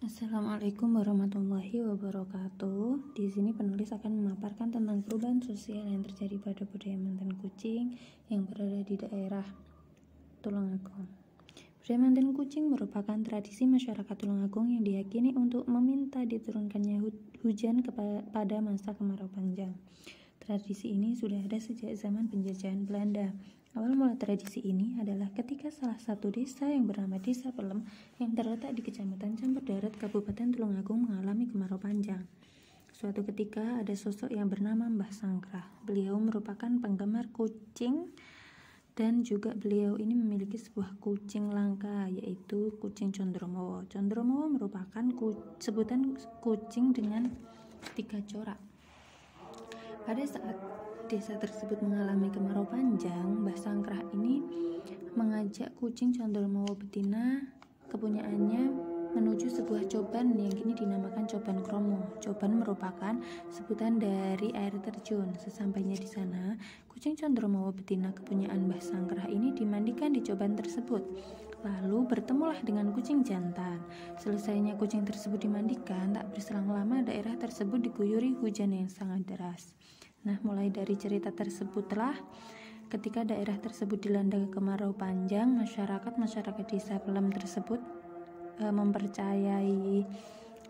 Assalamualaikum warahmatullahi wabarakatuh. Di sini penulis akan memaparkan tentang perubahan sosial yang terjadi pada budaya mantan kucing yang berada di daerah Tulungagung. Budaya mantan kucing merupakan tradisi masyarakat Tulungagung yang diyakini untuk meminta diturunkannya hujan kepada masa kemarau panjang. Tradisi ini sudah ada sejak zaman penjajahan Belanda. Awal mula tradisi ini adalah ketika salah satu desa yang bernama Desa Pelem yang terletak di Kecamatan Campur Kabupaten Tulungagung mengalami kemarau panjang. Suatu ketika ada sosok yang bernama Mbah Sangkrah. Beliau merupakan penggemar kucing dan juga beliau ini memiliki sebuah kucing langka yaitu kucing Condromowo. Condromowo merupakan ku sebutan kucing dengan tiga corak pada saat desa tersebut mengalami kemarau panjang, Mbah Sangkrah ini mengajak kucing condol mawa betina kepunyaannya menuju sebuah coban yang kini dinamakan Coban Kromo. Coban merupakan sebutan dari air terjun. Sesampainya di sana, kucing Chandromawa betina kepunyaan Mbah Sangkrah ini dimandikan di coban tersebut. Lalu bertemulah dengan kucing jantan. Selesainya kucing tersebut dimandikan, tak berselang lama daerah tersebut diguyuri hujan yang sangat deras. Nah, mulai dari cerita tersebutlah ketika daerah tersebut dilanda kemarau panjang, masyarakat-masyarakat desa Pelem tersebut E, mempercayai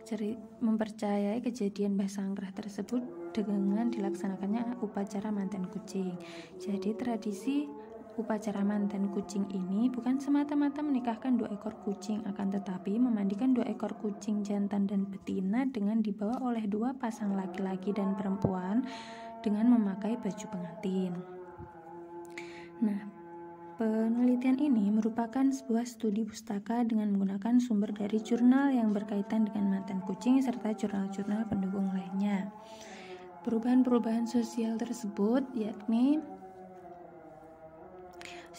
ceri, mempercayai kejadian Mbah Sangkrah tersebut dengan dilaksanakannya upacara mantan kucing. Jadi tradisi upacara mantan kucing ini bukan semata-mata menikahkan dua ekor kucing, akan tetapi memandikan dua ekor kucing jantan dan betina dengan dibawa oleh dua pasang laki-laki dan perempuan dengan memakai baju pengantin. Nah, Penelitian ini merupakan sebuah studi pustaka dengan menggunakan sumber dari jurnal yang berkaitan dengan mantan kucing serta jurnal-jurnal pendukung lainnya. Perubahan-perubahan sosial tersebut yakni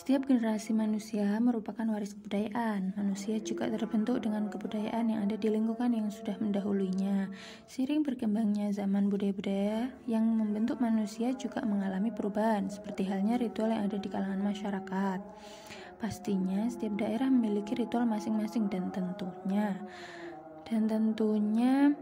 setiap generasi manusia merupakan waris kebudayaan. Manusia juga terbentuk dengan kebudayaan yang ada di lingkungan yang sudah mendahulunya. Sering berkembangnya zaman budaya-budaya yang membentuk manusia juga mengalami perubahan, seperti halnya ritual yang ada di kalangan masyarakat. Pastinya setiap daerah memiliki ritual masing-masing dan tentunya dan tentunya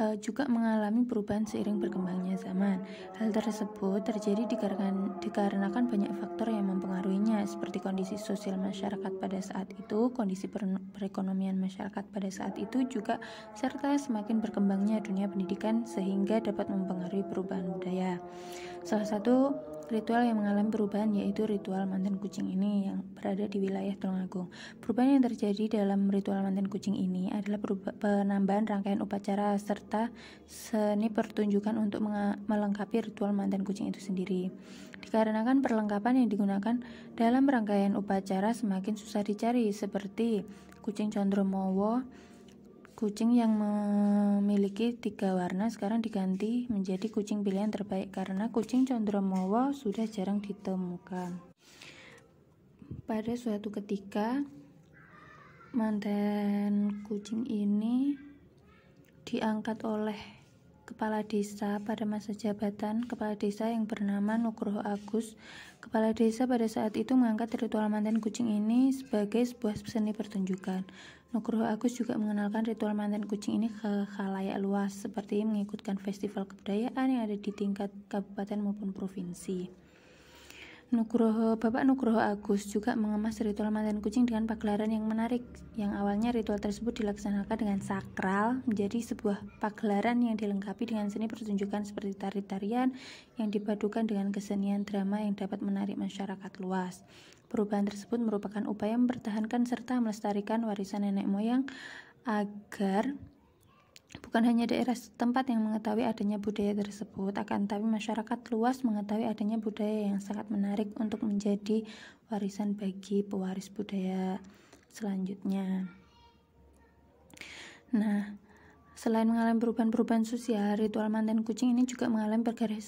uh, juga mengalami perubahan seiring berkembangnya zaman. Hal tersebut terjadi dikarenakan, dikarenakan banyak faktor yang mempengaruhinya, seperti kondisi sosial masyarakat pada saat itu, kondisi perekonomian masyarakat pada saat itu juga, serta semakin berkembangnya dunia pendidikan sehingga dapat mempengaruhi perubahan budaya. Salah satu Ritual yang mengalami perubahan yaitu ritual mantan kucing ini yang berada di wilayah Tulungagung. Perubahan yang terjadi dalam ritual mantan kucing ini adalah penambahan rangkaian upacara serta serta seni pertunjukan untuk melengkapi ritual mantan kucing itu sendiri. Dikarenakan perlengkapan yang digunakan dalam rangkaian upacara semakin susah dicari seperti kucing condromowo, kucing yang memiliki tiga warna sekarang diganti menjadi kucing pilihan terbaik karena kucing condromowo sudah jarang ditemukan. Pada suatu ketika, mantan kucing ini diangkat oleh Kepala Desa pada masa jabatan Kepala Desa yang bernama Nugroho Agus. Kepala Desa pada saat itu mengangkat ritual mantan kucing ini sebagai sebuah seni pertunjukan. Nugroho Agus juga mengenalkan ritual mantan kucing ini ke khalayak luas seperti mengikutkan festival kebudayaan yang ada di tingkat kabupaten maupun provinsi. Nugroho, Bapak Nugroho Agus juga mengemas ritual mantan kucing dengan pagelaran yang menarik. Yang awalnya ritual tersebut dilaksanakan dengan sakral menjadi sebuah pagelaran yang dilengkapi dengan seni pertunjukan seperti tari-tarian yang dipadukan dengan kesenian drama yang dapat menarik masyarakat luas. Perubahan tersebut merupakan upaya mempertahankan serta melestarikan warisan nenek moyang agar Bukan hanya daerah setempat yang mengetahui adanya budaya tersebut, akan tapi masyarakat luas mengetahui adanya budaya yang sangat menarik untuk menjadi warisan bagi pewaris budaya selanjutnya. Nah, Selain mengalami perubahan-perubahan sosial, ritual mantan kucing ini juga mengalami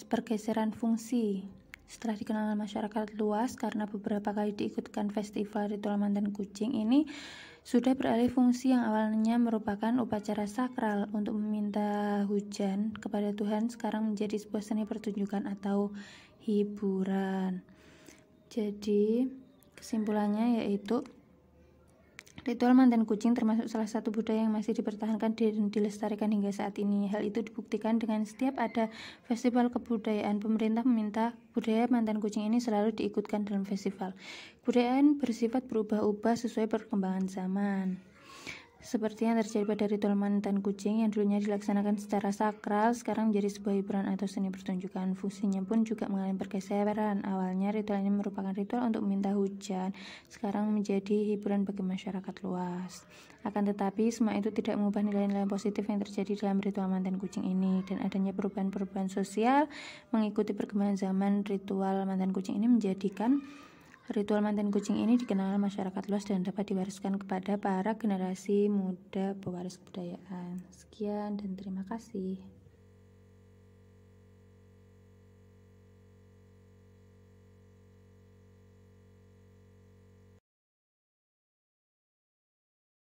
pergeseran fungsi. Setelah dikenal masyarakat luas karena beberapa kali diikutkan festival ritual mantan kucing ini sudah beralih fungsi yang awalnya merupakan upacara sakral untuk meminta hujan kepada Tuhan sekarang menjadi sebuah seni pertunjukan atau hiburan. Jadi, kesimpulannya yaitu Ritual mantan kucing termasuk salah satu budaya yang masih dipertahankan dan dilestarikan hingga saat ini. Hal itu dibuktikan dengan setiap ada festival kebudayaan, pemerintah meminta budaya mantan kucing ini selalu diikutkan dalam festival. Budayaan bersifat berubah-ubah sesuai perkembangan zaman. Seperti yang terjadi pada ritual mantan kucing yang dulunya dilaksanakan secara sakral, sekarang menjadi sebuah hiburan atau seni pertunjukan. Fungsinya pun juga mengalami pergeseran. Awalnya ritual ini merupakan ritual untuk meminta hujan, sekarang menjadi hiburan bagi masyarakat luas. Akan tetapi, semua itu tidak mengubah nilai-nilai positif yang terjadi dalam ritual mantan kucing ini dan adanya perubahan-perubahan sosial mengikuti perkembangan zaman ritual mantan kucing ini menjadikan Ritual mantan kucing ini dikenal masyarakat luas dan dapat diwariskan kepada para generasi muda pewaris kebudayaan. Sekian dan terima kasih.